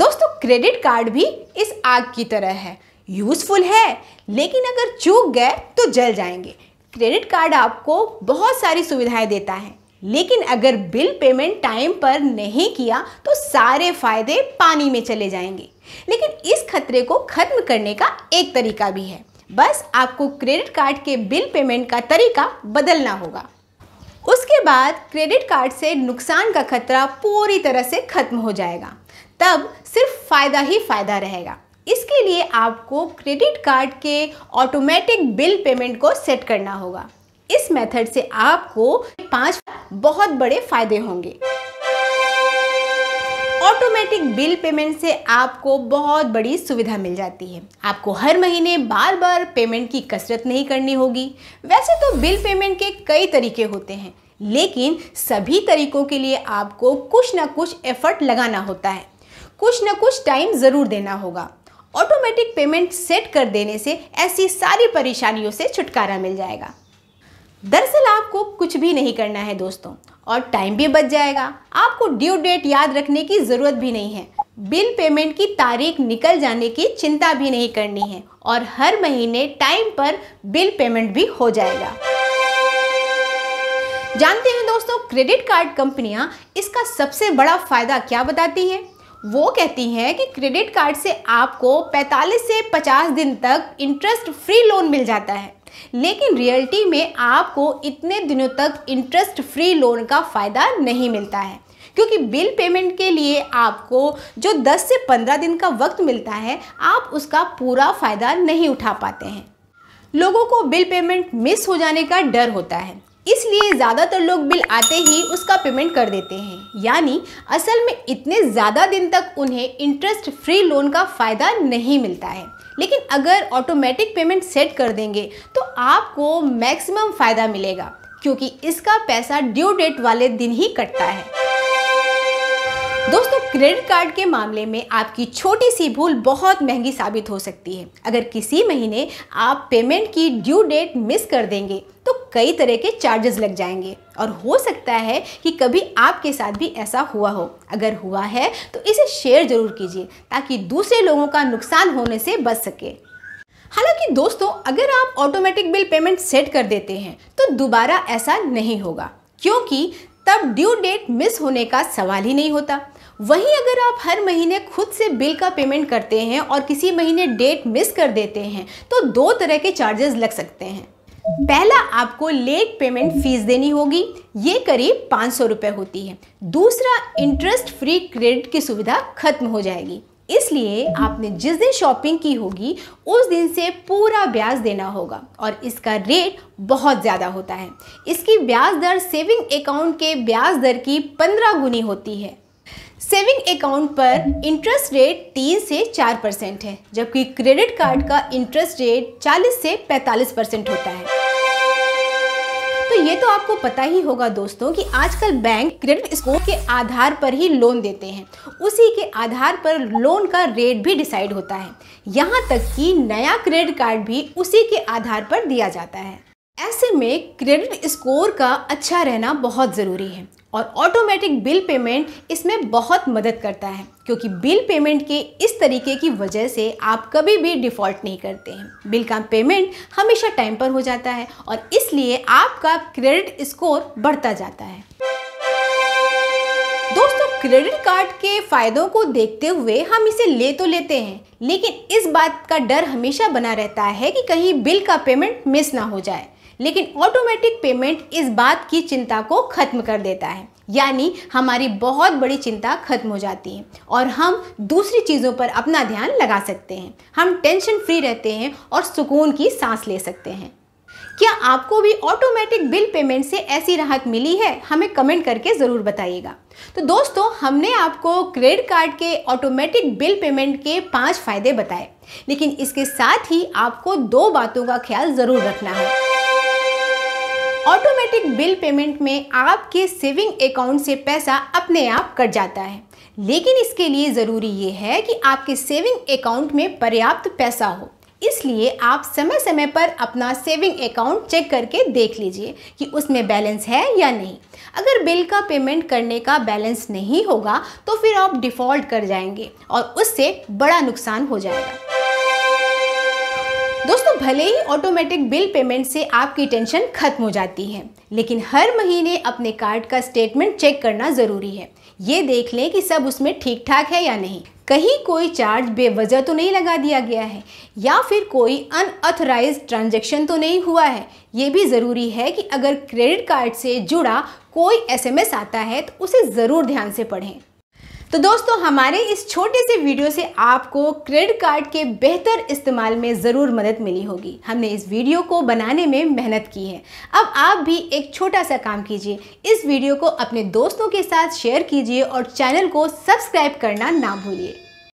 दोस्तों credit card भी इस आग की तरह है यूज़फुल है लेकिन अगर चूक गए तो जल जाएंगे क्रेडिट कार्ड आपको बहुत सारी सुविधाएं देता है लेकिन अगर बिल पेमेंट टाइम पर नहीं किया तो सारे फायदे पानी में चले जाएंगे लेकिन इस खतरे को खत्म करने का एक तरीका भी है बस आपको क्रेडिट कार्ड के बिल पेमेंट का तरीका बदलना होगा उसके बाद क्रेडिट कार्ड से नुकसान का खतरा पूरी तरह से खत्म हो जाएगा तब सिर्फ फ़ायदा ही फ़ायदा रहेगा इसके लिए आपको क्रेडिट कार्ड के ऑटोमेटिक बिल पेमेंट को सेट करना होगा इस मेथड से आपको पांच बहुत बड़े फायदे होंगे ऑटोमेटिक बिल पेमेंट से आपको बहुत बड़ी सुविधा मिल जाती है आपको हर महीने बार बार पेमेंट की कसरत नहीं करनी होगी वैसे तो बिल पेमेंट के कई तरीके होते हैं लेकिन सभी तरीकों के लिए आपको कुछ ना कुछ एफर्ट लगाना होता है कुछ न कुछ टाइम ज़रूर देना होगा ऑटोमेटिक पेमेंट सेट कर देने से ऐसी सारी परेशानियों से छुटकारा मिल जाएगा दरअसल आपको कुछ भी नहीं करना है दोस्तों और टाइम भी बच जाएगा आपको ड्यू डेट याद रखने की ज़रूरत भी नहीं है बिल पेमेंट की तारीख निकल जाने की चिंता भी नहीं करनी है और हर महीने टाइम पर बिल पेमेंट भी हो जाएगा जानते हैं दोस्तों क्रेडिट कार्ड कंपनियां इसका सबसे बड़ा फ़ायदा क्या बताती है वो कहती हैं कि क्रेडिट कार्ड से आपको 45 से 50 दिन तक इंटरेस्ट फ्री लोन मिल जाता है लेकिन रियलिटी में आपको इतने दिनों तक इंटरेस्ट फ्री लोन का फ़ायदा नहीं मिलता है क्योंकि बिल पेमेंट के लिए आपको जो 10 से 15 दिन का वक्त मिलता है आप उसका पूरा फ़ायदा नहीं उठा पाते हैं लोगों को बिल पेमेंट मिस हो जाने का डर होता है इसलिए ज़्यादातर लोग बिल आते ही उसका पेमेंट कर देते हैं यानी असल में इतने ज़्यादा दिन तक उन्हें इंटरेस्ट फ्री लोन का फ़ायदा नहीं मिलता है लेकिन अगर ऑटोमेटिक पेमेंट सेट कर देंगे तो आपको मैक्सिमम फ़ायदा मिलेगा क्योंकि इसका पैसा ड्यू डेट वाले दिन ही कटता है दोस्तों क्रेडिट कार्ड के मामले में आपकी छोटी सी भूल बहुत महंगी साबित हो सकती है अगर किसी महीने आप पेमेंट की ड्यू डेट मिस कर देंगे तो कई तरह के चार्जेस लग जाएंगे और हो सकता है कि कभी आपके साथ भी ऐसा हुआ हो अगर हुआ है तो इसे शेयर ज़रूर कीजिए ताकि दूसरे लोगों का नुकसान होने से बच सके हालांकि दोस्तों अगर आप ऑटोमेटिक बिल पेमेंट सेट कर देते हैं तो दोबारा ऐसा नहीं होगा क्योंकि तब ड्यू डेट मिस होने का सवाल ही नहीं होता वहीं अगर आप हर महीने खुद से बिल का पेमेंट करते हैं और किसी महीने डेट मिस कर देते हैं तो दो तरह के चार्जेस लग सकते हैं पहला आपको लेट पेमेंट फीस देनी होगी ये करीब पाँच सौ रुपये होती है दूसरा इंटरेस्ट फ्री क्रेडिट की सुविधा खत्म हो जाएगी इसलिए आपने जिस दिन शॉपिंग की होगी उस दिन से पूरा ब्याज देना होगा और इसका रेट बहुत ज़्यादा होता है इसकी ब्याज दर सेविंग अकाउंट के ब्याज दर की पंद्रह गुनी होती है सेविंग अकाउंट पर इंटरेस्ट रेट तीन से चार परसेंट है जबकि क्रेडिट कार्ड का इंटरेस्ट रेट चालीस से पैंतालीस परसेंट होता है तो ये तो आपको पता ही होगा दोस्तों कि आजकल बैंक क्रेडिट स्कोर के आधार पर ही लोन देते हैं उसी के आधार पर लोन का रेट भी डिसाइड होता है यहाँ तक कि नया क्रेडिट कार्ड भी उसी के आधार पर दिया जाता है ऐसे में क्रेडिट स्कोर का अच्छा रहना बहुत ज़रूरी है और ऑटोमेटिक बिल पेमेंट इसमें बहुत मदद करता है क्योंकि बिल पेमेंट के इस तरीके की वजह से आप कभी भी डिफ़ॉल्ट नहीं करते हैं बिल का पेमेंट हमेशा टाइम पर हो जाता है और इसलिए आपका क्रेडिट स्कोर बढ़ता जाता है दोस्तों क्रेडिट कार्ड के फायदों को देखते हुए हम इसे ले तो लेते हैं लेकिन इस बात का डर हमेशा बना रहता है कि कहीं बिल का पेमेंट मिस ना हो जाए लेकिन ऑटोमेटिक पेमेंट इस बात की चिंता को खत्म कर देता है यानी हमारी बहुत बड़ी चिंता खत्म हो जाती है और हम दूसरी चीज़ों पर अपना ध्यान लगा सकते हैं हम टेंशन फ्री रहते हैं और सुकून की सांस ले सकते हैं क्या आपको भी ऑटोमेटिक बिल पेमेंट से ऐसी राहत मिली है हमें कमेंट करके ज़रूर बताइएगा तो दोस्तों हमने आपको क्रेडिट कार्ड के ऑटोमेटिक बिल पेमेंट के पांच फायदे बताए लेकिन इसके साथ ही आपको दो बातों का ख्याल ज़रूर रखना है ऑटोमेटिक बिल पेमेंट में आपके सेविंग अकाउंट से पैसा अपने आप कट जाता है लेकिन इसके लिए ज़रूरी ये है कि आपके सेविंग अकाउंट में पर्याप्त पैसा हो इसलिए आप समय समय पर अपना सेविंग अकाउंट चेक करके देख लीजिए कि उसमें बैलेंस है या नहीं अगर बिल का पेमेंट करने का बैलेंस नहीं होगा तो फिर आप डिफ़ॉल्ट कर जाएंगे और उससे बड़ा नुकसान हो जाएगा दोस्तों भले ही ऑटोमेटिक बिल पेमेंट से आपकी टेंशन खत्म हो जाती है लेकिन हर महीने अपने कार्ड का स्टेटमेंट चेक करना ज़रूरी है ये देख लें कि सब उसमें ठीक ठाक है या नहीं कहीं कोई चार्ज बेवजह तो नहीं लगा दिया गया है या फिर कोई अनऑथराइज ट्रांजेक्शन तो नहीं हुआ है ये भी ज़रूरी है कि अगर क्रेडिट कार्ड से जुड़ा कोई एसएमएस आता है तो उसे ज़रूर ध्यान से पढ़ें तो दोस्तों हमारे इस छोटे से वीडियो से आपको क्रेडिट कार्ड के बेहतर इस्तेमाल में ज़रूर मदद मिली होगी हमने इस वीडियो को बनाने में मेहनत की है अब आप भी एक छोटा सा काम कीजिए इस वीडियो को अपने दोस्तों के साथ शेयर कीजिए और चैनल को सब्सक्राइब करना ना भूलिए